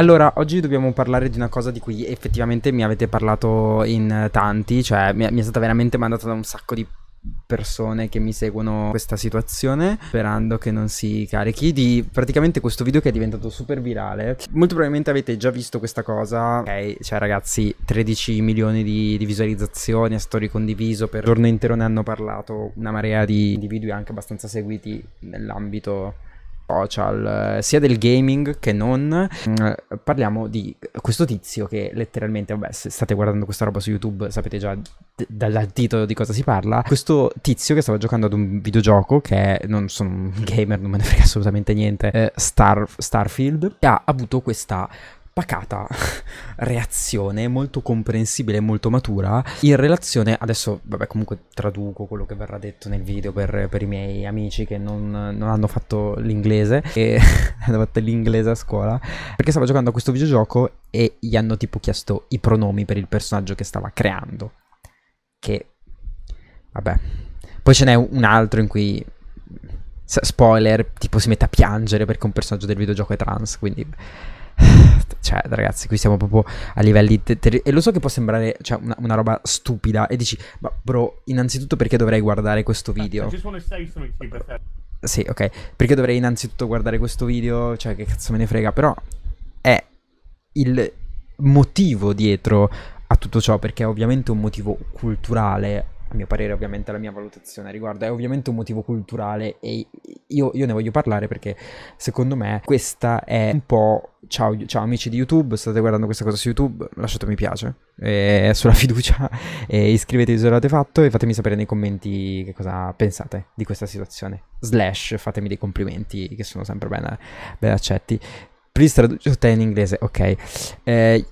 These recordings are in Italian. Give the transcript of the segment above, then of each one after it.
Allora, oggi dobbiamo parlare di una cosa di cui effettivamente mi avete parlato in tanti, cioè mi, mi è stata veramente mandata da un sacco di persone che mi seguono questa situazione sperando che non si carichi di praticamente questo video che è diventato super virale molto probabilmente avete già visto questa cosa ok cioè ragazzi 13 milioni di, di visualizzazioni a story condiviso per giorno intero ne hanno parlato una marea di individui anche abbastanza seguiti nell'ambito social, eh, sia del gaming che non. Mm, parliamo di questo tizio che letteralmente, vabbè, se state guardando questa roba su YouTube sapete già d- dal titolo di cosa si parla. Questo tizio che stava giocando ad un videogioco che è, non sono un gamer, non me ne frega assolutamente niente, eh, Star, Starfield, che ha avuto questa pacata reazione molto comprensibile e molto matura in relazione adesso vabbè comunque traduco quello che verrà detto nel video per, per i miei amici che non, non hanno fatto l'inglese e hanno fatto l'inglese a scuola perché stava giocando a questo videogioco e gli hanno tipo chiesto i pronomi per il personaggio che stava creando che vabbè poi ce n'è un altro in cui spoiler tipo si mette a piangere perché un personaggio del videogioco è trans quindi cioè ragazzi, qui siamo proprio a livelli... Ter- e lo so che può sembrare cioè, una, una, roba stupida e dici, ma bro, innanzitutto perché dovrei guardare questo video? Sì, ok, perché dovrei innanzitutto guardare questo video? Cioè, che cazzo me ne frega, però è il motivo dietro a tutto ciò, perché è ovviamente un motivo culturale a mio parere ovviamente la mia valutazione a riguardo è ovviamente un motivo culturale e io, io, ne voglio parlare perché secondo me questa è un po' ciao, ciao amici di YouTube, state guardando questa cosa su YouTube, lasciate mi piace eh, sulla fiducia e iscrivetevi se l'avete fatto e fatemi sapere nei commenti che cosa pensate di questa situazione slash fatemi dei complimenti che sono sempre ben, ben accetti please traduce in inglese ok eh,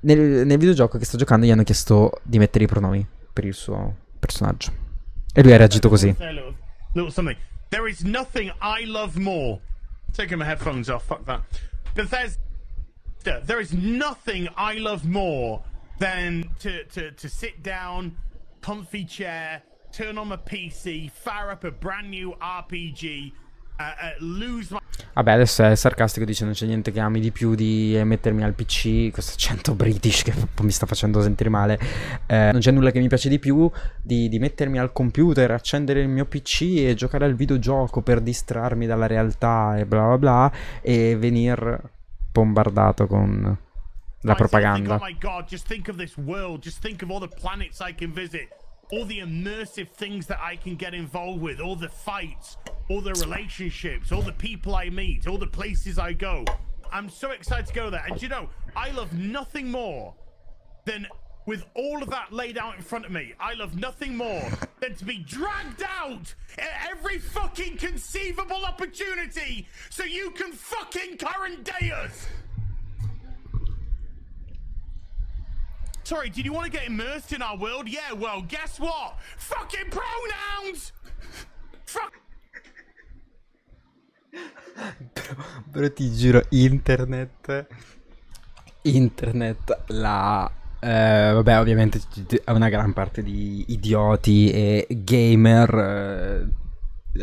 nel, nel videogioco che sto giocando gli hanno chiesto di mettere i pronomi per il suo personaggio. E lui ha reagito così. There is nothing I love more. Taking my headphones off, fuck that. Bethesda, there is nothing I love more than to, to, to sit down, comfy chair, turn on my PC, fire up a brand new RPG, Vabbè, adesso è sarcastico, dice non c'è niente che ami di più di mettermi al PC, questo accento british che mi sta facendo sentire male, eh, non c'è nulla che mi piace di più di, di, mettermi al computer, accendere il mio PC e giocare al videogioco per distrarmi dalla realtà e bla bla bla e venir bombardato con la oh propaganda. Oh my god, just think of this world, just think of all the planets I can visit. all the immersive things that I can get involved with, all the fights, all the relationships, all the people I meet, all the places I go. I'm so excited to go there. And you know, I love nothing more than with all of that laid out in front of me, I love nothing more than to be dragged out at every fucking conceivable opportunity so you can fucking current day us. Sorry, did you want to get immersed in our world? Yeah, well, guess what? Fucking pronouns! Fuck! Però, però ti giuro, internet... Internet, la... Eh, vabbè, ovviamente è una gran parte di idioti e gamer... Eh,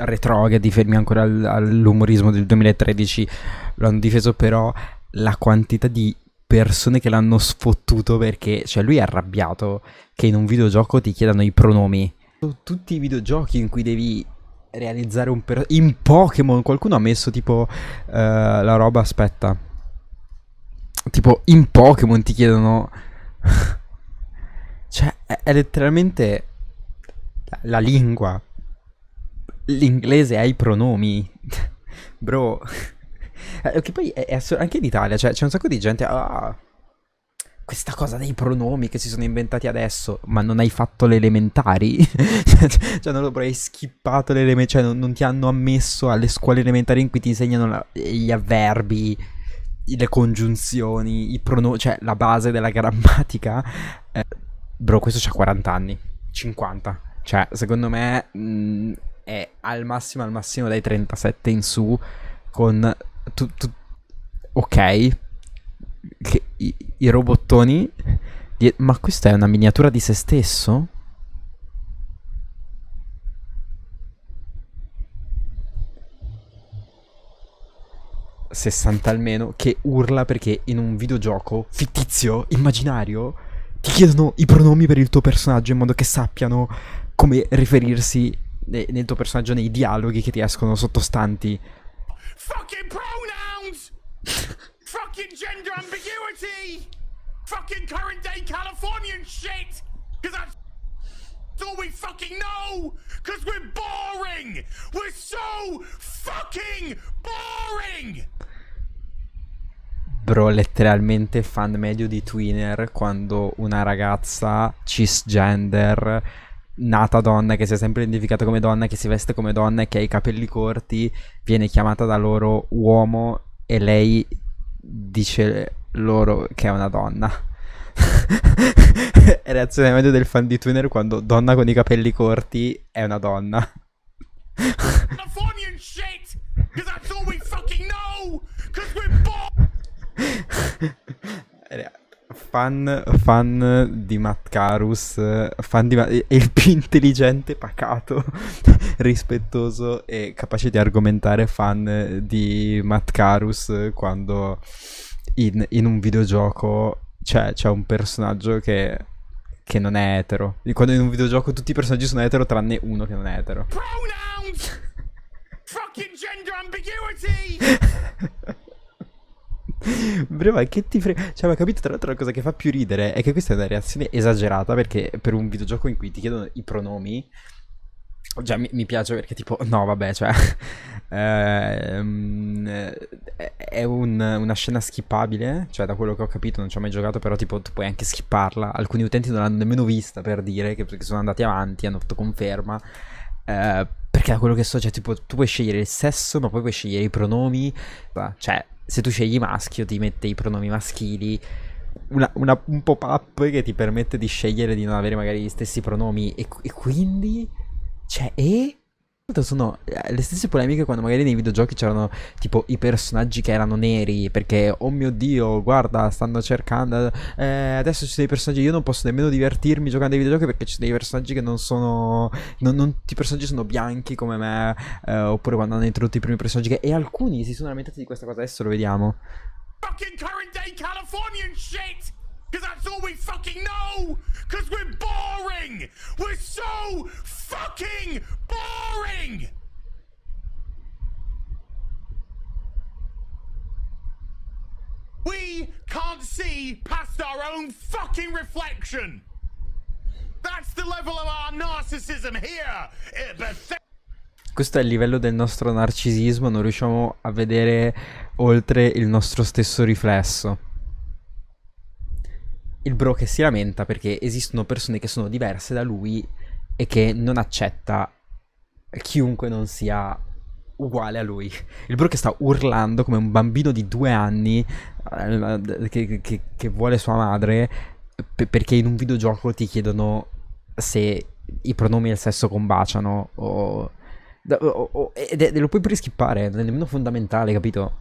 retrogradi fermi ancora all'umorismo del 2013 l'hanno difeso però la quantità di persone che l'hanno sfottuto perché, cioè, lui è arrabbiato che in un videogioco ti chiedano i pronomi. Tutti i videogiochi in cui devi realizzare un personaggio. In Pokémon qualcuno ha messo tipo uh, la roba, aspetta. Tipo in Pokémon ti chiedono... cioè, è, è letteralmente la, la lingua. L'inglese ha i pronomi. Bro. Eh, che poi è, è assur- anche in Italia cioè, c'è un sacco di gente. Ah, questa cosa dei pronomi che si sono inventati adesso, ma non hai fatto le elementari? Cioè, cioè, non lo hai skippato le elementari, cioè, non, non, ti hanno ammesso alle scuole elementari in cui ti insegnano la- gli avverbi, le congiunzioni, i pronomi, cioè la base della grammatica. Eh, bro, questo c'ha 40 anni, 50. Cioè, secondo me mh, mm, è al massimo, al massimo dai 37 in su con tu, tu, ok, che, i, i, robottoni, ma questa è una miniatura di se stesso? Sessanta almeno, che urla perché in un videogioco fittizio, immaginario, ti chiedono i pronomi per il tuo personaggio in modo che sappiano come riferirsi nel tuo personaggio nei dialoghi che ti escono sottostanti. Fucking gender ambiguity! Fucking current day Californian shit! Because that's all we fucking know! Because we're boring! We're so fucking boring! Bro, letteralmente fan medio di Twinner quando una ragazza cisgender nata donna, che si è sempre identificata come donna, che si veste come donna e che ha i capelli corti, viene chiamata da loro uomo e lei dice loro che è una donna. Reazione media del fan di Tuner quando donna con i capelli corti è una donna fan, fan di Matcarus, fan di, è il più intelligente, pacato, rispettoso e capace di argomentare fan di Matcarus quando in, in un videogioco c'è, c'è un personaggio che, che, non è etero. Quando in un videogioco tutti i personaggi sono etero tranne uno che non è etero. Pronouns! Fucking gender ambiguity! Bro, ma che ti frega? Cioè, ma capito? Tra l'altro, la cosa che fa più ridere è che questa è una reazione esagerata perché per un videogioco in cui ti chiedono i pronomi. Già mi, mi piace perché, tipo, no, vabbè, cioè. Ehm, è un, una scena skippabile. Cioè, da quello che ho capito, non ci ho mai giocato, però, tipo, tu puoi anche skipparla. Alcuni utenti non l'hanno nemmeno vista per dire che, perché sono andati avanti, hanno fatto conferma. Eh, perché da quello che so, cioè, tipo, tu puoi scegliere il sesso, ma poi puoi scegliere i pronomi. Cioè, se tu scegli maschio ti mette i pronomi maschili, una, una, un pop-up che ti permette di scegliere di non avere magari gli stessi pronomi e, e quindi... Cioè, e solito sono eh, le stesse polemiche quando magari nei videogiochi c'erano tipo i personaggi che erano neri perché oh mio dio guarda stanno cercando eh, adesso ci sono dei personaggi io non posso nemmeno divertirmi giocando ai videogiochi perché ci sono dei personaggi che non sono non, non, i personaggi sono bianchi come me eh, oppure quando hanno introdotto i primi personaggi che, e alcuni si sono lamentati di questa cosa adesso lo vediamo fucking current day Californian shit Because that's all we fucking know! Because we're boring! We're so fucking boring! We can't see past our own fucking reflection! That's the level of our narcissism here at eh, Bethesda. Questo è il livello del nostro narcisismo, non riusciamo a vedere oltre il nostro stesso riflesso il bro che si lamenta perché esistono persone che sono diverse da lui e che non accetta chiunque non sia uguale a lui. Il bro che sta urlando come un bambino di due anni eh, che, che, che vuole sua madre perché in un videogioco ti chiedono se i pronomi e il sesso combaciano o... o, o lo puoi preschippare, non è nemmeno fondamentale, capito?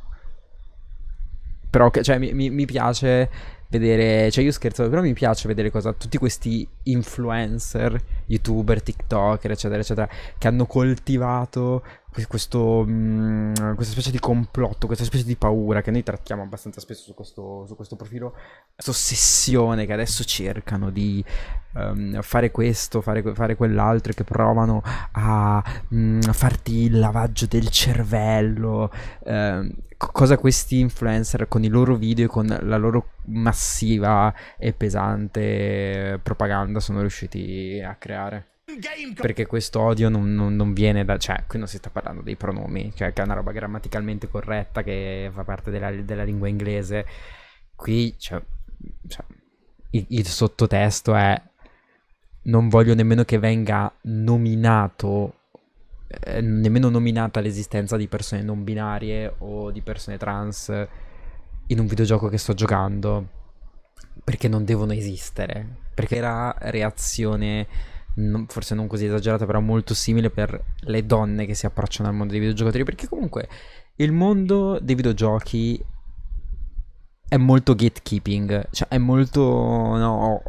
Però, cioè, mi, mi piace vedere, cioè io scherzo, però mi piace vedere cosa, tutti questi influencer youtuber, tiktoker, eccetera, eccetera, che hanno coltivato questo, mh, mm, questa specie di complotto, questa specie di paura che noi trattiamo abbastanza spesso su questo, su questo profilo, questa ossessione che adesso cercano di um, fare questo, fare, fare quell'altro, che provano a mh, mm, farti il lavaggio del cervello, eh, cosa questi influencer con i loro video e con la loro massiva e pesante propaganda sono riusciti a creare giocare. Perché questo odio non, non, non, viene da... Cioè, qui non si sta parlando dei pronomi, cioè che è una roba grammaticalmente corretta che fa parte della, della lingua inglese. Qui cioè, cioè, il, il sottotesto è... Non voglio nemmeno che venga nominato eh, nemmeno nominata l'esistenza di persone non binarie o di persone trans in un videogioco che sto giocando perché non devono esistere perché la reazione non, forse non così esagerata, però molto simile per le donne che si approcciano al mondo dei videogiocatori, perché comunque il mondo dei videogiochi è molto gatekeeping, cioè è molto no,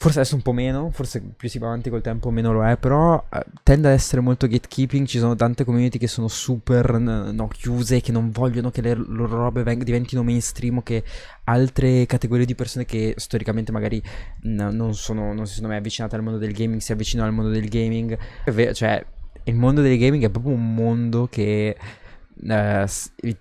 Forse adesso un po' meno, forse più si va avanti col tempo meno lo è, però eh, tende ad essere molto gatekeeping, ci sono tante community che sono super no, chiuse, che non vogliono che le loro robe veng- diventino mainstream o che altre categorie di persone che storicamente magari n- non, sono, non si sono mai avvicinate al mondo del gaming, si avvicinano al mondo del gaming. cioè, il mondo del gaming è proprio un mondo che... Uh,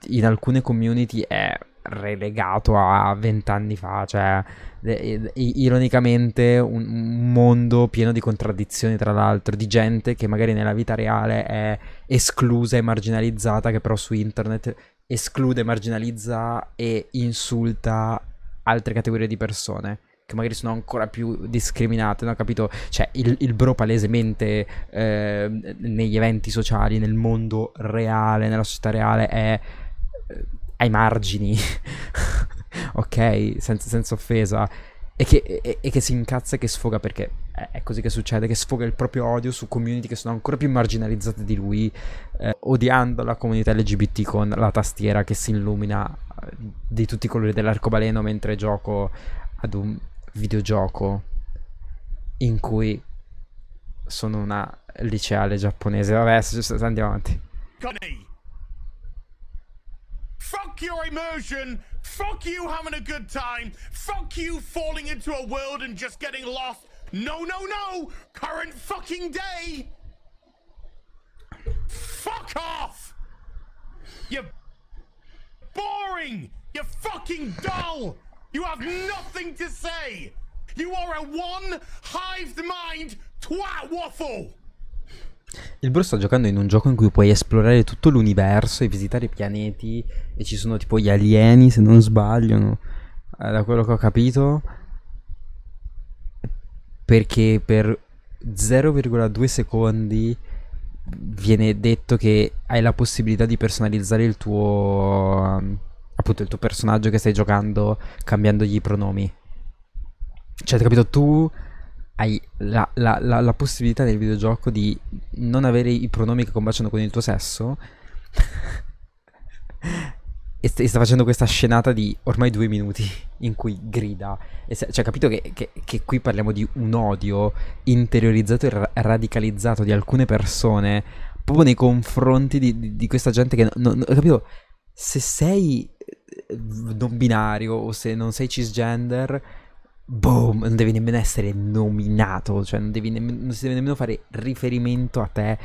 in alcune community è relegato a vent'anni fa, cioè eh, eh, ironicamente un mondo pieno di contraddizioni tra l'altro, di gente che magari nella vita reale è esclusa e marginalizzata, che però su internet esclude, marginalizza e insulta altre categorie di persone che magari sono ancora più discriminate, no? capito? Cioè, il, il bro palesemente eh, negli eventi sociali, nel mondo reale, nella società reale, è eh, ai margini, ok? Senza, senza offesa. E che, e, e che, si incazza e che sfoga perché è così che succede, che sfoga il proprio odio su community che sono ancora più marginalizzate di lui, eh, odiando la comunità LGBT con la tastiera che si illumina eh, di tutti i colori dell'arcobaleno mentre gioco ad un videogioco in cui sono una liceale giapponese. Vabbè, andiamo avanti. Connie. fuck your immersion. Fuck you having a good time. Fuck you falling into a world and just getting lost. No, no, no. Current fucking day. Fuck off. You are boring. You're fucking dull. You have nothing to say. You are a one hived mind twat waffle. Il bro sta giocando in un gioco in cui puoi esplorare tutto l'universo e visitare i pianeti e ci sono tipo gli alieni se non sbaglio, eh, da quello che ho capito. Perché per 0,2 secondi viene detto che hai la possibilità di personalizzare il tuo appunto il tuo personaggio che stai giocando cambiandogli i pronomi. Cioè, capito, tu hai la, la, la, la, possibilità nel videogioco di non avere i pronomi che combaciano con il tuo sesso. e, st- e, sta facendo questa scenata di ormai due minuti in cui grida. Se- cioè, capito che, che, che, qui parliamo di un odio interiorizzato e ra- radicalizzato di alcune persone proprio nei confronti di, di, di questa gente che. Non, non, capito? Se sei eh, non binario o se non sei cisgender boom, non devi nemmeno essere nominato, cioè non, nemmeno, non si deve nemmeno fare riferimento a te.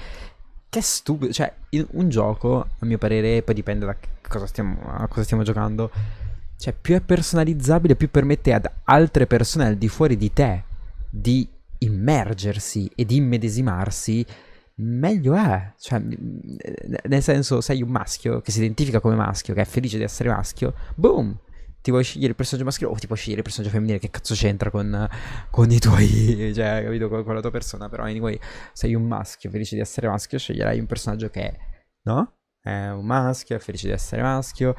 Che stupido, cioè un gioco, a mio parere, poi dipende da cosa stiamo, a cosa stiamo giocando, cioè più è personalizzabile, più permette ad altre persone al di fuori di te di immergersi e di immedesimarsi meglio è. Cioè, nel senso, sei un maschio che si identifica come maschio, che è felice di essere maschio, boom, ti vuoi scegliere il personaggio maschile o ti puoi scegliere il personaggio femminile, che cazzo c'entra con, con i tuoi, cioè, capito, con, con, la tua persona, però anyway, sei un maschio, felice di essere maschio, sceglierai un personaggio che è, no? È un maschio, è felice di essere maschio,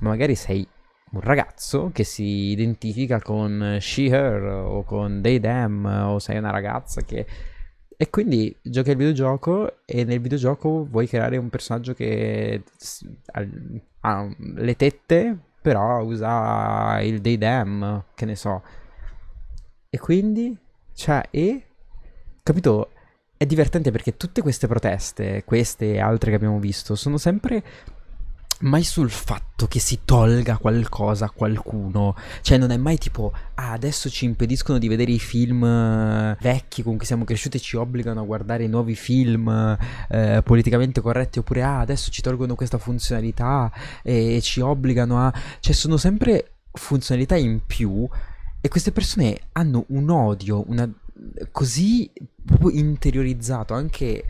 ma magari sei un ragazzo che si identifica con she, her o con they, them o sei una ragazza che... E quindi giochi al videogioco e nel videogioco vuoi creare un personaggio che ha le tette, però usa il dei them, che ne so. E quindi, cioè, e... Capito? È divertente perché tutte queste proteste, queste e altre che abbiamo visto, sono sempre mai sul fatto che si tolga qualcosa a qualcuno. Cioè, non è mai tipo, ah, adesso ci impediscono di vedere i film eh, vecchi con cui siamo cresciuti e ci obbligano a guardare i nuovi film eh, politicamente corretti, oppure, ah, adesso ci tolgono questa funzionalità e ci obbligano a... Cioè, sono sempre funzionalità in più e queste persone hanno un odio, una... così interiorizzato anche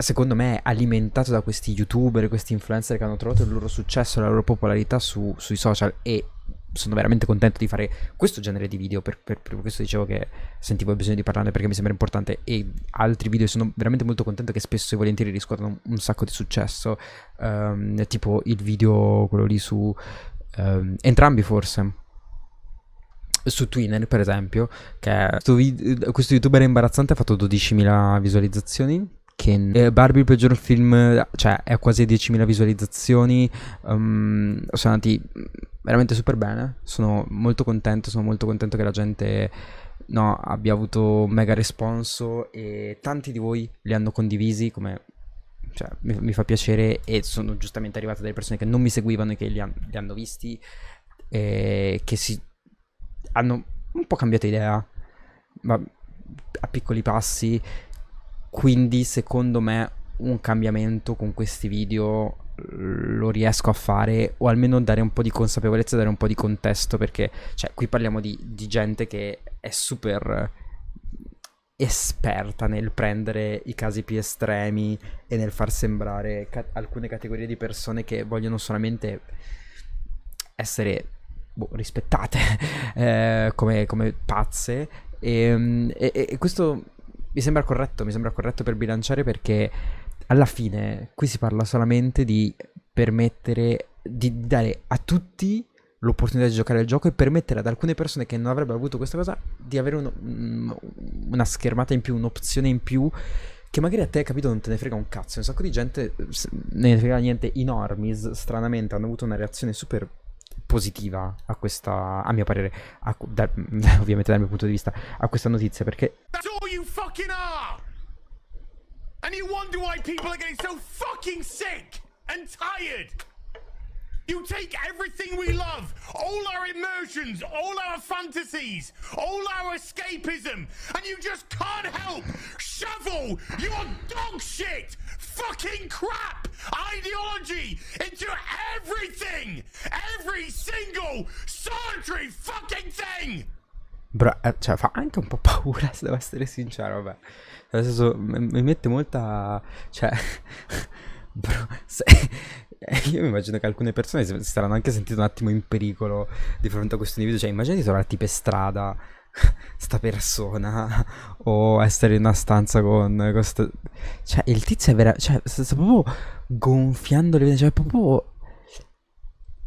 secondo me, alimentato da questi youtuber, questi influencer che hanno trovato il loro successo e la loro popolarità su, sui social e sono veramente contento di fare questo genere di video per, per, per, questo dicevo che sentivo il bisogno di parlarne perché mi sembra importante e altri video sono veramente molto contento che spesso e volentieri riscuotano un, sacco di successo um, tipo il video quello lì su um, entrambi forse su Twinner per esempio che questo, video, questo youtuber imbarazzante ha fatto 12.000 visualizzazioni Ken. Eh, Barbie il peggior film, cioè è quasi 10.000 visualizzazioni, um, sono andati veramente super bene, sono molto contento, sono molto contento che la gente no, abbia avuto un mega responso e tanti di voi li hanno condivisi come cioè, mi, mi, fa piacere e sono giustamente arrivate delle persone che non mi seguivano e che li, han, li hanno visti e che si hanno un po' cambiato idea ma a piccoli passi quindi secondo me un cambiamento con questi video lo riesco a fare o almeno dare un po' di consapevolezza, dare un po' di contesto perché cioè, qui parliamo di, di gente che è super esperta nel prendere i casi più estremi e nel far sembrare ca- alcune categorie di persone che vogliono solamente essere boh, rispettate eh, come, come, pazze ehm, e, e, e questo mi sembra corretto, mi sembra corretto per bilanciare perché alla fine qui si parla solamente di permettere di dare a tutti l'opportunità di giocare al gioco e permettere ad alcune persone che non avrebbero avuto questa cosa di avere un, mm, una schermata in più, un'opzione in più che magari a te, capito, non te ne frega un cazzo. Un sacco di gente ne frega niente. I normis, stranamente, hanno avuto una reazione super positiva a questa, a mio parere, a, da, ovviamente dal mio punto di vista, a questa notizia perché... you fucking are! And you wonder why people are getting so fucking sick and tired! You take everything we love, all our emotions, all our fantasies, all our escapism, and you just can't help shovel your dog shit, fucking crap, ideology into everything! Every single solitary fucking thing! Bra eh, cioè, fa anche un po' paura, se devo essere sincero, vabbè. Nel senso, mi mette molta... Cioè... Bro, se, io mi immagino che alcune persone si saranno anche sentite un attimo in pericolo di fronte a questo individuo. Cioè, immagina di trovarti per strada sta persona o essere in una stanza con... con Cioè, il tizio è vera... Cioè, sta, sta proprio gonfiando le vene, cioè, proprio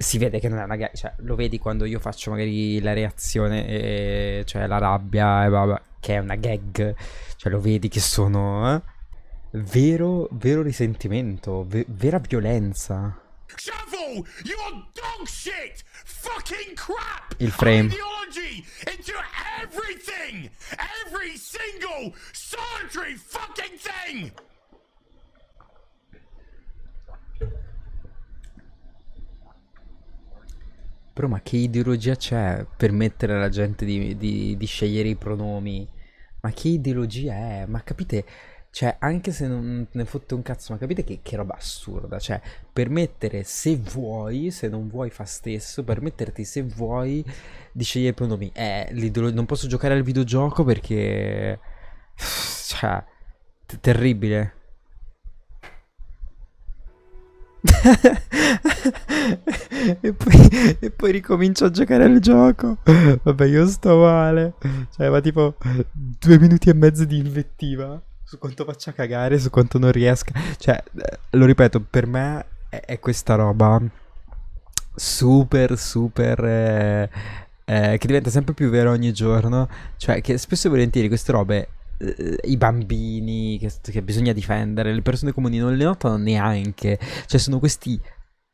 si vede che non è magari, cioè, lo vedi quando io faccio magari la reazione, e, cioè la rabbia, e vabbè, che è una gag, cioè lo vedi che sono eh? vero, vero risentimento, ve- vera violenza. Shovel, you are dog shit, fucking crap. Il frame. Ideology into everything, every single solitary fucking thing. Però ma che ideologia c'è per mettere alla gente di, di, di scegliere i pronomi? Ma che ideologia è? Ma capite, cioè, anche se non ne fotte un cazzo, ma capite che, che, roba assurda. Cioè, permettere se vuoi, se non vuoi fa stesso, permetterti se vuoi di scegliere i pronomi. Eh, non posso giocare al videogioco perché... Cioè, terribile. e, poi, e, poi, ricomincio a giocare al gioco. Vabbè, io sto male. Cioè, ma tipo due minuti e mezzo di invettiva su quanto faccia cagare, su quanto non riesca. Cioè, eh, lo ripeto, per me è, è questa roba super, super. Eh, eh, che diventa sempre più vera ogni giorno. Cioè, che spesso e volentieri queste robe eh, i bambini che, che, bisogna difendere, le persone comuni non le notano neanche, cioè sono questi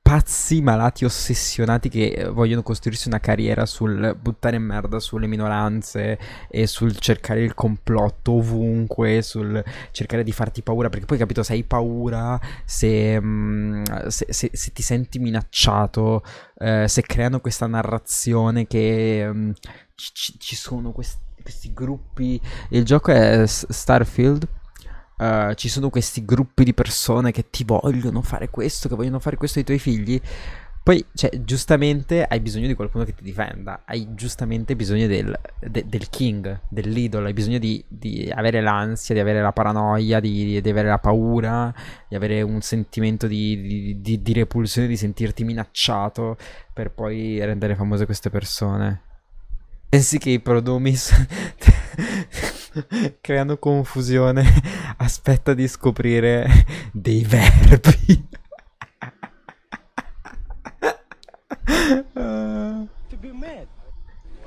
pazzi malati ossessionati che eh, vogliono costruirsi una carriera sul buttare merda sulle minoranze e sul cercare il complotto ovunque, sul cercare di farti paura, perché poi capito se hai paura, se, mm, se, se, se ti senti minacciato, eh, se creano questa narrazione che... Mm, ci, ci, sono questi questi gruppi. Il gioco è Starfield. Uh, ci sono questi gruppi di persone che ti vogliono fare questo, che vogliono fare questo ai tuoi figli. Poi, cioè, giustamente hai bisogno di qualcuno che ti difenda, hai giustamente bisogno del, de, del king, dell'idolo, hai bisogno di, di, avere l'ansia, di avere la paranoia, di, di, avere la paura, di avere un sentimento di, di repulsione, di sentirti minacciato per poi rendere famose queste persone. Pensi che i pronomi creano confusione? Aspetta di scoprire dei verbi.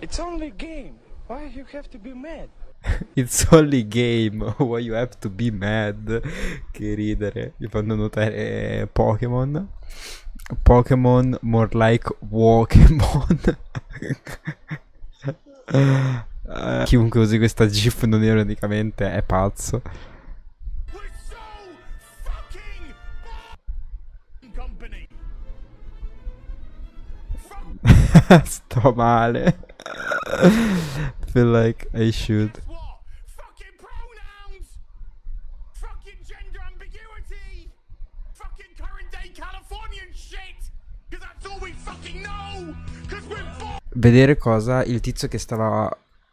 It's only game. Why you have to be mad? It's only game. Why you have to be mad? Che ridere. Mi fanno notare eh, Pokémon. Pokémon more like Walkemon. eh, chiunque usi questa GIF non ironicamente è pazzo. Sto male. Feel like I should. vedere cosa il tizio che stava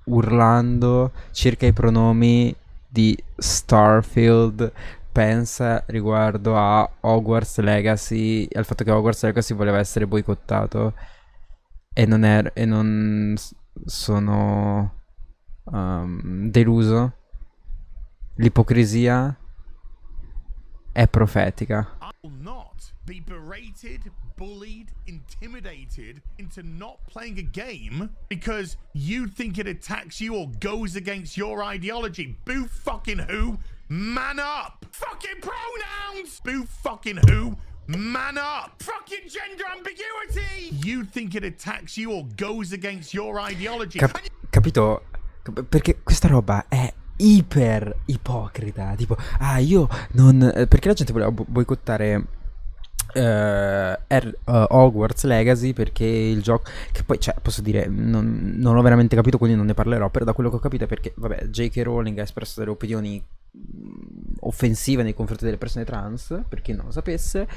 urlando circa i pronomi di Starfield pensa riguardo a Hogwarts Legacy, al fatto che Hogwarts Legacy voleva essere boicottato e non, è, er-, e non sono um, deluso. L'ipocrisia è profetica be berated, bullied, intimidated into not playing a game because you think it attacks you or goes against your ideology. Boo fucking who? Man up! Fucking pronouns! Boo fucking who? Man up! Fucking gender ambiguity! You think it attacks you or goes against your ideology. Cap capito? Perché questa roba è iper ipocrita. Tipo, ah, io non. Eh, perché la gente voleva boicottare uh, Hogwarts Legacy perché il gioco che poi cioè, posso dire non, non, ho veramente capito quindi non ne parlerò però da quello che ho capito è perché vabbè J.K. Rowling ha espresso delle opinioni mm, offensive nei confronti delle persone trans per chi non lo sapesse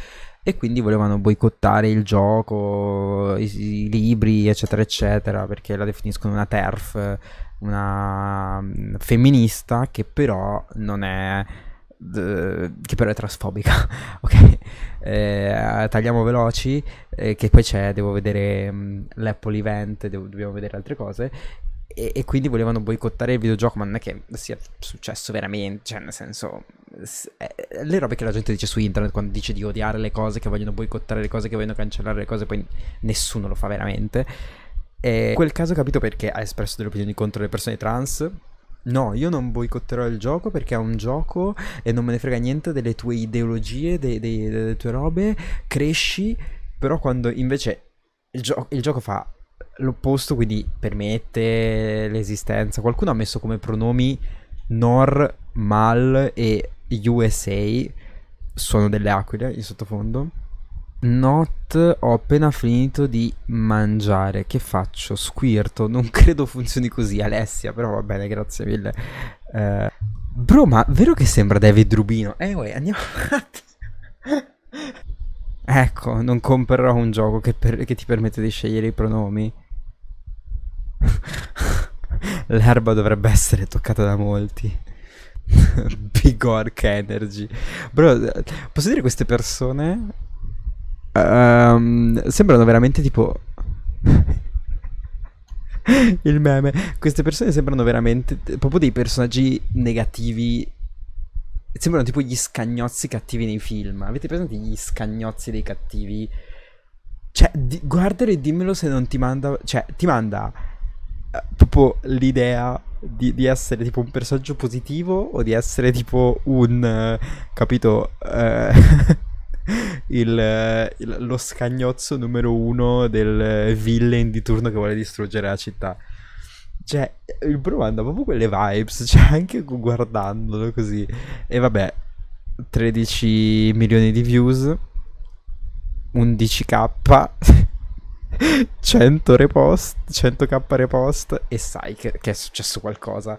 e quindi volevano boicottare il gioco i, i libri eccetera eccetera perché la definiscono una TERF una mm, femminista che però non è che però è trasfobica. ok, eh, tagliamo veloci. Eh, che poi c'è, devo vedere mh, mm, l'Apple event, devo, dobbiamo vedere altre cose. E, e, quindi volevano boicottare il videogioco, ma non è che sia successo veramente, cioè nel senso, eh, le robe che la gente dice su internet quando dice di odiare le cose, che vogliono boicottare le cose, che vogliono cancellare le cose, poi nessuno lo fa veramente. E in quel caso ho capito perché ha espresso delle opinioni contro le persone trans, No, io non boicotterò il gioco perché è un gioco e non me ne frega niente delle tue ideologie, dei, dei, delle tue robe. Cresci, però quando invece il, gio- il gioco fa l'opposto, quindi permette l'esistenza. Qualcuno ha messo come pronomi nor, mal e USA. Sono delle aquile in sottofondo. Not, ho appena finito di mangiare. Che faccio? Squirto. Non credo funzioni così, Alessia, però va bene, grazie mille. Uh, bro, ma vero che sembra David Rubino? Anyway, eh, andiamo avanti. ecco, non comprerò un gioco che, per, che ti permette di scegliere i pronomi. L'erba dovrebbe essere toccata da molti. Big Energy. Bro, eh, posso dire queste persone Um, sembrano veramente tipo. il meme. Queste persone sembrano veramente proprio dei personaggi negativi. Sembrano tipo gli scagnozzi cattivi nei film. Avete presente gli scagnozzi dei cattivi? Cioè, di- guardalo e dimmelo se non ti manda. Cioè, ti manda eh, proprio l'idea di, di, essere tipo un personaggio positivo o di essere tipo un. Eh, capito? Eh... il, il, lo scagnozzo numero uno del villain di turno che vuole distruggere la città. Cioè, il bro ha proprio quelle vibes, cioè anche guardandolo così. E vabbè, 13 milioni di views, 11k, 100 repost, 100k repost e sai che, che è successo qualcosa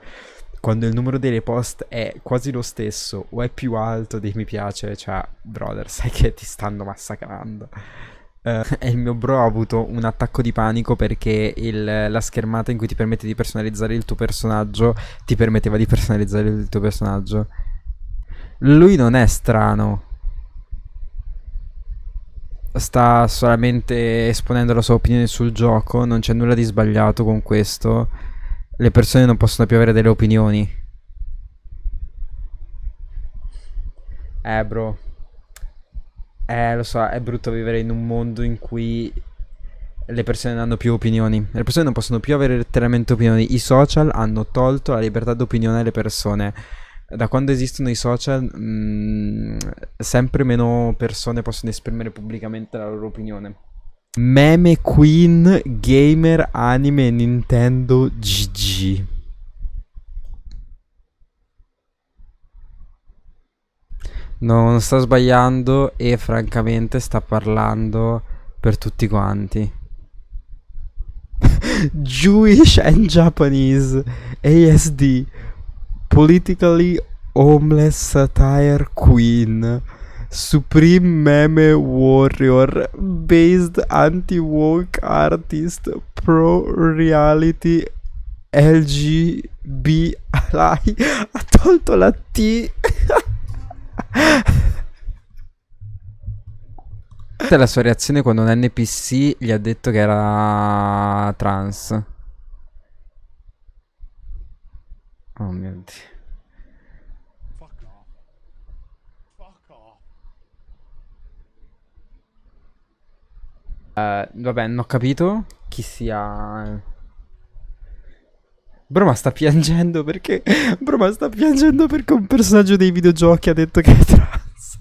quando il numero delle post è quasi lo stesso o è più alto dei mi piace, cioè, brother, sai che ti stanno massacrando. Uh, e il mio bro ha avuto un attacco di panico perché il, la schermata in cui ti permette di personalizzare il tuo personaggio ti permetteva di personalizzare il tuo personaggio. Lui non è strano, sta solamente esponendo la sua opinione sul gioco, non c'è nulla di sbagliato con questo le persone non possono più avere delle opinioni. Eh, bro. Eh, lo so, è brutto vivere in un mondo in cui le persone non hanno più opinioni. Le persone non possono più avere letteralmente opinioni. I social hanno tolto la libertà d'opinione alle persone. Da quando esistono i social, mh, mm, sempre meno persone possono esprimere pubblicamente la loro opinione. Meme Queen Gamer Anime Nintendo GG Non sta sbagliando e francamente sta parlando per tutti quanti Jewish and Japanese ASD Politically Homeless Satire Queen Supreme Meme Warrior Based Anti-Woke Artist Pro Reality LGB Ally ha tolto la T Questa è la sua reazione quando un NPC gli ha detto che era trans oh mio dio Uh, vabbè, non ho capito chi sia... Broma sta piangendo perché... Broma sta piangendo perché un personaggio dei videogiochi ha detto che è trans.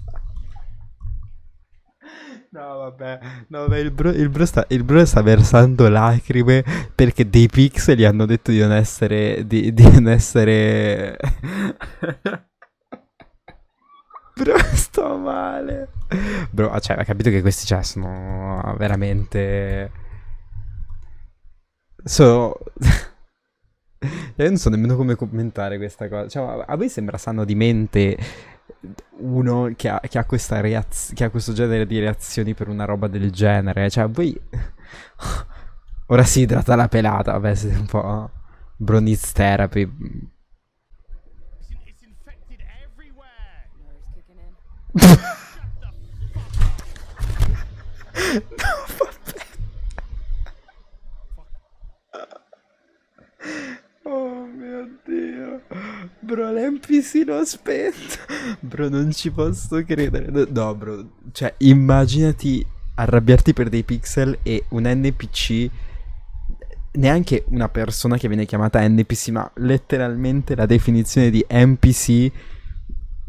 No, vabbè, no, vabbè il, bro, il, bro sta, il, bro, sta, versando lacrime perché dei pixel gli hanno detto di non essere... di, di non essere... bro, sto male. Bro, ah, cioè, hai capito che questi cioè, sono veramente... Sono... Io non so nemmeno come commentare questa cosa. Cioè, a voi sembra sano di mente uno che ha, che ha, reaz- che ha questo genere di reazioni per una roba del genere. Cioè, voi... Ora si idrata la pelata, vabbè, siete un po'... Bronze therapy. It's Oh mio dio. Bro, l'NPC l'ho spento. Bro, non ci posso credere. No, bro. Cioè, immaginati arrabbiarti per dei pixel e un NPC... Neanche una persona che viene chiamata NPC, ma letteralmente la definizione di NPC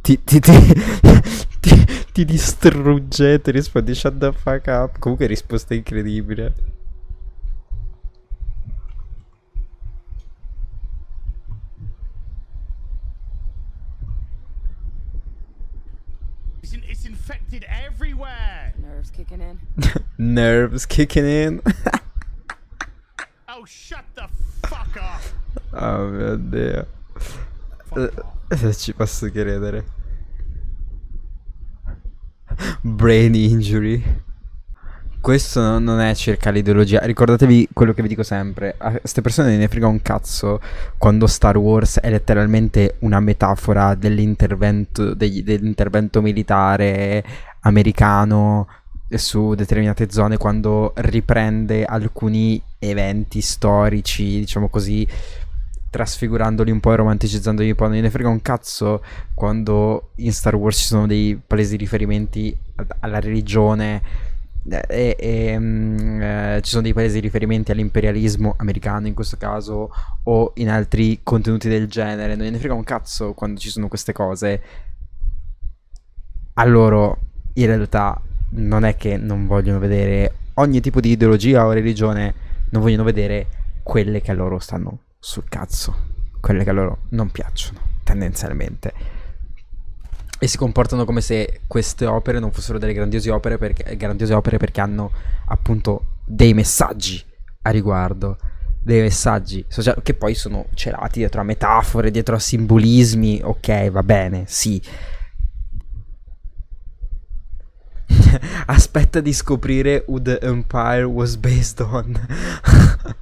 ti, ti, ti, ti, ti distruggete, rispondi shut the fuck up. Comunque risposta incredibile. It's infected everywhere. Nerves kicking in. Nerves kicking in. oh, shut the fuck up. Oh mio dio. Ci posso credere. Brain injury. Questo non è circa l'ideologia. Ricordatevi quello che vi dico sempre. A queste persone ne frega un cazzo quando Star Wars è letteralmente una metafora dell'intervento, degli, dell'intervento militare americano su determinate zone quando riprende alcuni eventi storici, diciamo così, trasfigurandoli un po' e romanticizzandoli un po'. Non ne frega un cazzo quando in Star Wars ci sono dei palesi riferimenti alla religione. Eh, e, e um, eh, ci sono dei paesi riferimenti all'imperialismo americano in questo caso o in altri contenuti del genere non ne frega un cazzo quando ci sono queste cose a loro in realtà non è che non vogliono vedere ogni tipo di ideologia o religione non vogliono vedere quelle che a loro stanno sul cazzo, quelle che a loro non piacciono, tendenzialmente. E si comportano come se queste opere non fossero delle grandiose opere perché, grandiose opere perché hanno appunto dei messaggi a riguardo dei messaggi sociali che poi sono celati dietro a metafore, dietro a simbolismi. Ok, va bene, sì. Aspetta di scoprire who the empire was based on.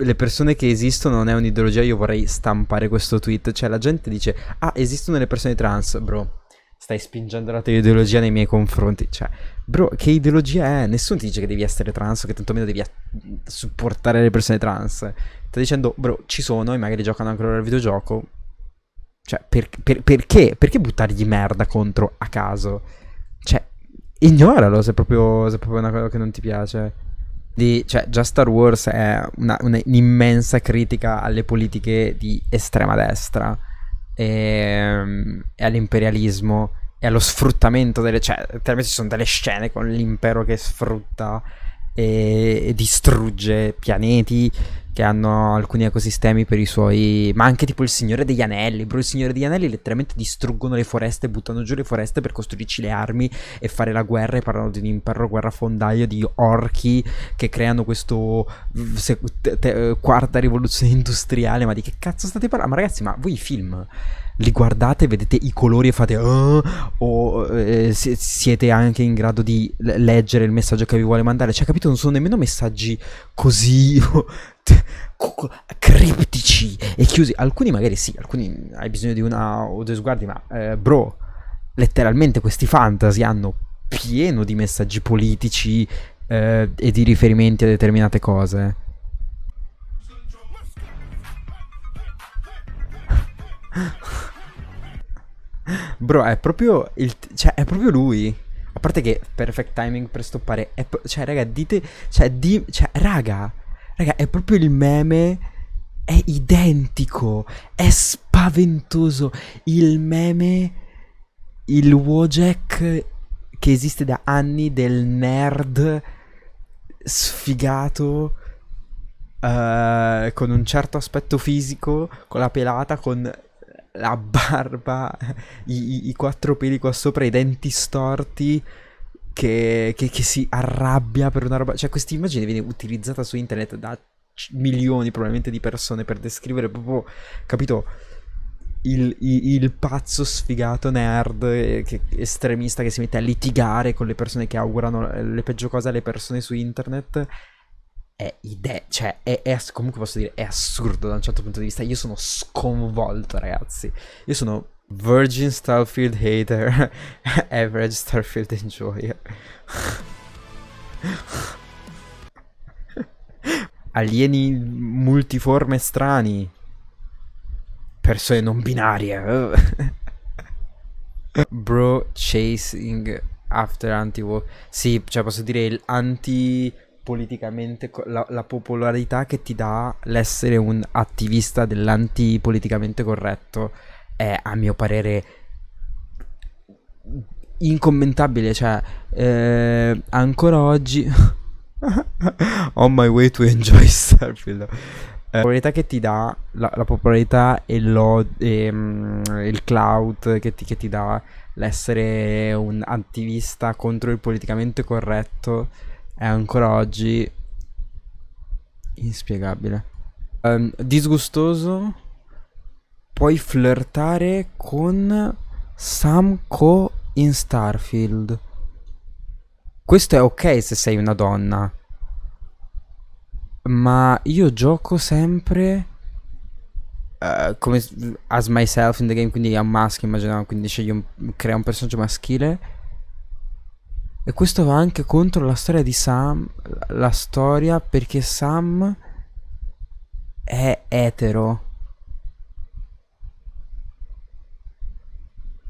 le persone che esistono non è un'ideologia, io vorrei stampare questo tweet. Cioè, la gente dice: Ah, esistono le persone trans, bro. Stai spingendo la tua ideologia nei miei confronti. Cioè, bro, che ideologia è? Nessuno ti dice che devi essere trans o che tantomeno devi a- supportare le persone trans. Sta dicendo, bro, ci sono e magari giocano anche loro al videogioco. Cioè, per- per- perché? Perché buttargli merda contro a caso? Cioè, ignoralo se proprio, se proprio una cosa che non ti piace di, cioè già Star Wars è una, un'immensa critica alle politiche di estrema destra e, ehm, e all'imperialismo e allo sfruttamento delle... cioè, ci sono delle scene con l'impero che sfrutta e, e distrugge pianeti che hanno alcuni ecosistemi per i suoi... ma anche tipo il Signore degli Anelli, bro, il Signore degli Anelli letteralmente distruggono le foreste, buttano giù le foreste per costruirci le armi e fare la guerra e parlano di un impero guerrafondaio di orchi che creano questo mm, se, te, te, quarta rivoluzione industriale, ma di che cazzo state parlando? Ma ragazzi, ma voi i film li guardate, vedete i colori e fate oh, o eh, siete anche in grado di leggere il messaggio che vi vuole mandare. Cioè, capito, non sono nemmeno messaggi così criptici e chiusi. Alcuni magari sì, alcuni mm, hai bisogno di una o due sguardi, ma eh, bro, letteralmente questi fantasy hanno pieno di messaggi politici eh, e di riferimenti a determinate cose. Bro, è proprio il... Cioè, è proprio lui. A parte che perfect timing per stoppare. Pro... cioè, raga, dite... Cioè, di... Cioè, raga. Raga, è proprio il meme... È identico. È spaventoso. Il meme... Il Wojek che esiste da anni del nerd sfigato... Uh, con un certo aspetto fisico, con la pelata, con la barba, i, i, i quattro peli qua sopra, i denti storti. Che, che, che, si arrabbia per una roba. Cioè, questa immagine viene utilizzata su internet da c- milioni probabilmente di persone per descrivere proprio, capito? Il, il, il pazzo sfigato nerd eh, che, estremista che si mette a litigare con le persone che augurano eh, le peggio cose alle persone su internet è idea, cioè è, è comunque posso dire è assurdo da un certo punto di vista. Io sono sconvolto, ragazzi. Io sono Virgin Starfield hater, average Starfield enjoyer. Alieni multiforme strani. Persone non binarie. Bro chasing after anti-war. Sì, cioè posso dire l'anti politicamente la, la, popolarità che ti dà l'essere un attivista dell'antipoliticamente corretto è a mio parere incommentabile cioè eh, ancora oggi on my way to enjoy Starfield eh, la popolarità che ti dà la, la popolarità e, e mm, il clout che ti, che ti dà l'essere un attivista contro il politicamente corretto è ancora oggi inspiegabile. Um, disgustoso, puoi flirtare con Samco in Starfield. Questo è ok se sei una donna. Ma io gioco sempre uh, come as myself in the game, quindi a maschio, immaginiamo, quindi scegli un, crea un personaggio maschile e questo va anche contro la storia di Sam, la storia perché Sam è etero.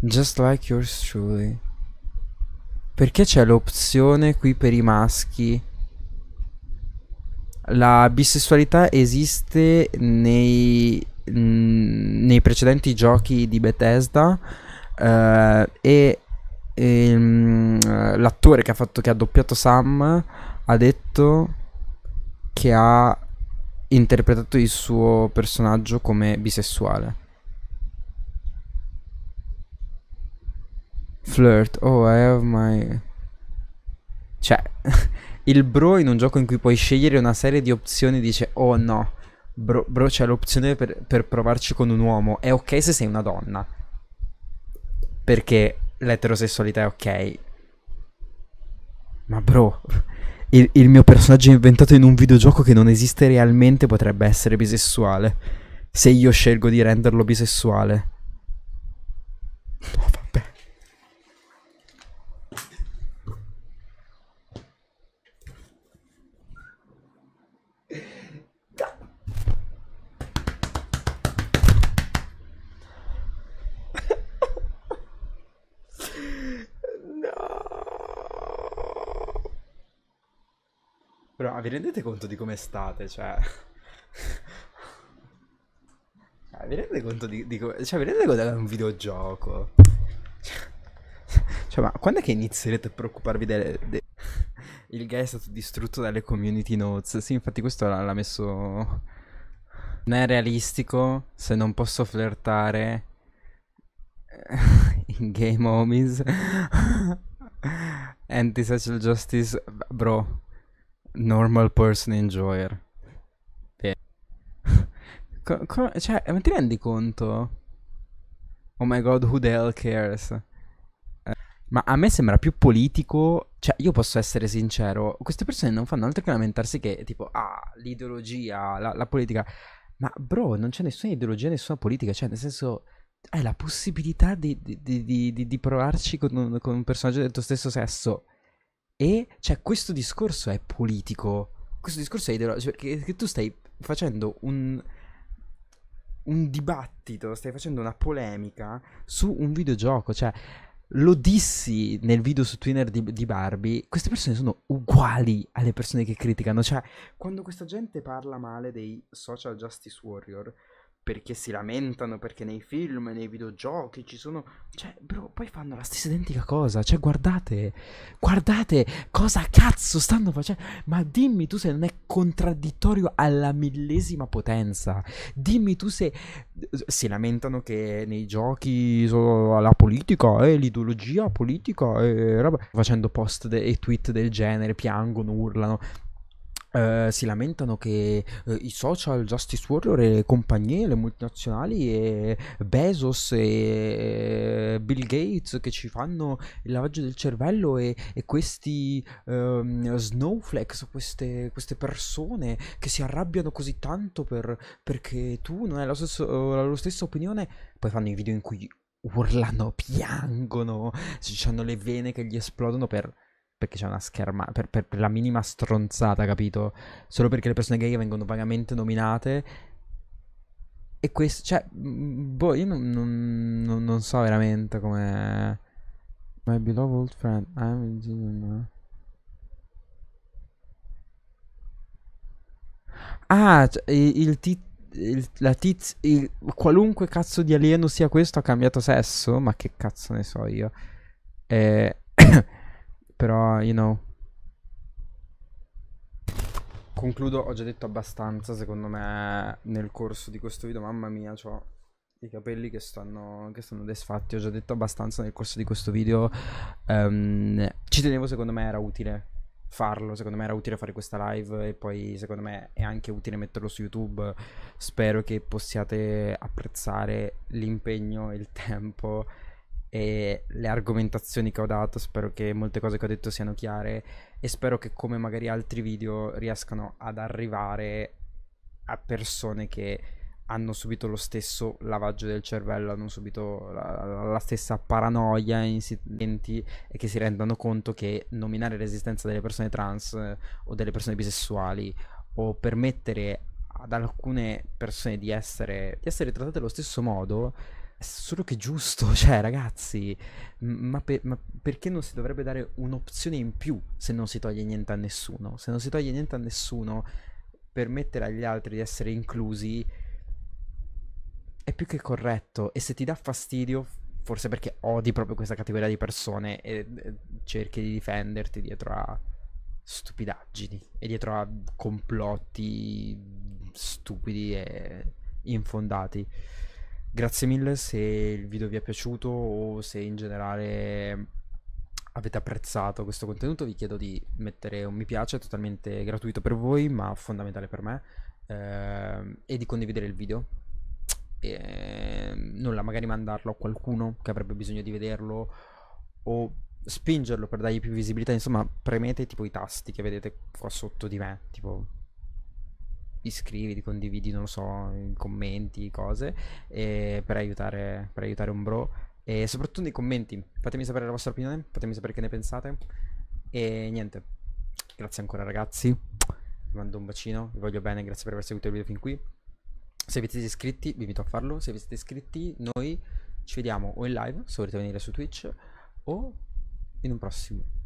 Just like yours truly. Perché c'è l'opzione qui per i maschi? La bisessualità esiste nei, mh, mm, nei precedenti giochi di Bethesda uh, e ehm, l'attore che ha, fatto, che ha doppiato Sam ha detto che ha interpretato il suo personaggio come bisessuale. Flirt, oh I have my... Cioè, il bro in un gioco in cui puoi scegliere una serie di opzioni dice oh no, bro, bro c'è l'opzione per, per provarci con un uomo, è ok se sei una donna. Perché l'eterosessualità è ok. Ma bro, il, il, mio personaggio inventato in un videogioco che non esiste realmente potrebbe essere bisessuale. Se io scelgo di renderlo bisessuale. No, vabbè. Però ah, vi rendete conto di come state? Cioè... cioè vi rendete conto di, di come... Cioè vi rendete conto che un videogioco? Cioè, cioè, ma quando è che inizierete a preoccuparvi delle... De... Il gay è stato distrutto dalle community notes. Sì, infatti questo l'ha messo... Non è realistico se non posso flirtare eh, in game homies. Anti-social justice, bro. Normal person enjoyer. co- co- cioè, ma ti rendi conto? Oh my god, who the hell cares? Eh, ma a me sembra più politico, cioè io posso essere sincero, queste persone non fanno altro che lamentarsi che tipo, ah, l'ideologia, la, la politica. Ma bro, non c'è nessuna ideologia, nessuna politica, cioè nel senso hai la possibilità di, di, di, di provarci con un, con un personaggio del tuo stesso sesso e cioè questo discorso è politico, questo discorso è ideologico, cioè, perché tu stai facendo un, un dibattito, stai facendo una polemica su un videogioco, cioè lo dissi nel video su Twitter di, di, Barbie, queste persone sono uguali alle persone che criticano, cioè quando questa gente parla male dei social justice warrior, perché si lamentano, perché nei film, nei videogiochi ci sono... Cioè, bro, poi fanno la stessa identica cosa. Cioè, guardate, guardate cosa cazzo stanno facendo. Ma dimmi tu se non è contraddittorio alla millesima potenza. Dimmi tu se si lamentano che nei giochi la politica e eh, l'ideologia politica e eh, roba. Facendo post e tweet del genere, piangono, urlano. Uh, si lamentano che uh, i social justice warrior e le compagnie, le multinazionali e Bezos e Bill Gates che ci fanno il lavaggio del cervello e, e questi um, snowflakes, queste, queste, persone che si arrabbiano così tanto per, perché tu non hai la, stesso, la loro stessa opinione, poi fanno i video in cui urlano, piangono, ci hanno le vene che gli esplodono per perché c'è una scherma per, per, per, la minima stronzata, capito? Solo perché le persone gay vengono vagamente nominate. E questo, cioè, mm, boh, io non, non, non so veramente come... My beloved friend, I'm in Gino. Ah, ah il, tit, la tiz, il, qualunque cazzo di alieno sia questo ha cambiato sesso? Ma che cazzo ne so io. Eh... però, you know. Concludo, ho già detto abbastanza, secondo me, nel corso di questo video. Mamma mia, ho i capelli che stanno, che stanno desfatti. Ho già detto abbastanza nel corso di questo video. Um, ci tenevo, secondo me era utile farlo. Secondo me era utile fare questa live e poi secondo me è anche utile metterlo su YouTube. Spero che possiate apprezzare l'impegno e il tempo e le argomentazioni che ho dato, spero che molte cose che ho detto siano chiare e spero che come magari altri video riescano ad arrivare a persone che hanno subito lo stesso lavaggio del cervello, hanno subito la, la stessa paranoia in incidenti e che si rendano conto che nominare l'esistenza delle persone trans eh, o delle persone bisessuali o permettere ad alcune persone di essere, di essere trattate allo stesso modo Solo che giusto, cioè ragazzi, ma, per, ma, perché non si dovrebbe dare un'opzione in più se non si toglie niente a nessuno? Se non si toglie niente a nessuno, permettere agli altri di essere inclusi è più che corretto. E se ti dà fastidio, forse perché odi proprio questa categoria di persone e, e cerchi di difenderti dietro a stupidaggini e dietro a complotti stupidi e infondati. Grazie mille se il video vi è piaciuto o se in generale avete apprezzato questo contenuto vi chiedo di mettere un mi piace totalmente gratuito per voi ma fondamentale per me ehm, e di condividere il video e ehm, nulla magari mandarlo a qualcuno che avrebbe bisogno di vederlo o spingerlo per dargli più visibilità insomma premete tipo i tasti che vedete qua sotto di me tipo iscriviti, condividi, non lo so, commenti, cose per aiutare, per aiutare un bro. E soprattutto nei commenti, fatemi sapere la vostra opinione, fatemi sapere che ne pensate. E niente, grazie ancora ragazzi, vi mando un bacino, vi voglio bene, grazie per aver seguito il video fin qui. Se vi siete iscritti, vi invito a farlo, se vi siete iscritti noi ci vediamo o in live, se volete venire su Twitch, o in un prossimo